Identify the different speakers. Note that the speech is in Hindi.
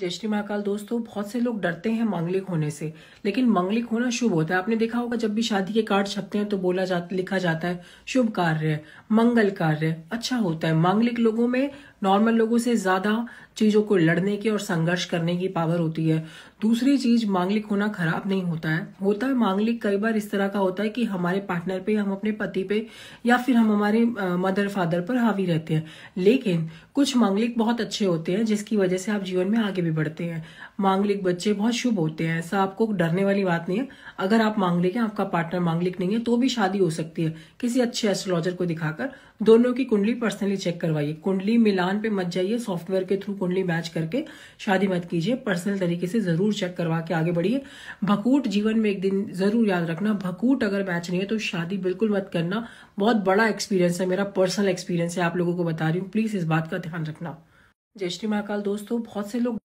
Speaker 1: जय श्री महाकाल दोस्तों तो बहुत से लोग डरते हैं मांगलिक होने से लेकिन मांगलिक होना शुभ होता है आपने देखा होगा जब भी शादी के कार्ड छपते हैं तो बोला जाता लिखा जाता है शुभ कार्य मंगल कार्य अच्छा होता है मांगलिक लोगों में नॉर्मल लोगों से ज्यादा चीजों को लड़ने की और संघर्ष करने की पावर होती है दूसरी चीज मांगलिक होना खराब नहीं होता है होता है मांगलिक कई बार इस तरह का होता है कि हमारे पार्टनर पे हम अपने पति पे या फिर हम हमारे मदर फादर पर हावी रहते हैं लेकिन कुछ मांगलिक बहुत अच्छे होते हैं जिसकी वजह से आप जीवन में आगे भी बढ़ते हैं मांगलिक बच्चे बहुत शुभ होते हैं ऐसा आपको डरने वाली बात नहीं है अगर आप मांगलिक हैं आपका पार्टनर मांगलिक नहीं है तो भी शादी हो सकती है किसी अच्छे एस्ट्रोलॉजर को दिखाकर दोनों की कुंडली पर्सनली चेक करवाइए कुंडली मिलान पे मत जाइए सॉफ्टवेयर के थ्रू कुंडली मैच करके शादी मत कीजिए पर्सनल तरीके से जरूर चेक करवा के आगे बढ़िए भकूट जीवन में एक दिन जरूर याद रखना भकूट अगर मैच नहीं है तो शादी बिल्कुल मत करना बहुत बड़ा एक्सपीरियंस है मेरा पर्सनल एक्सपीरियंस है आप लोगों को बता रही हूँ प्लीज इस बात का ध्यान रखना जय श्री महाकाल दोस्तों बहुत से लोग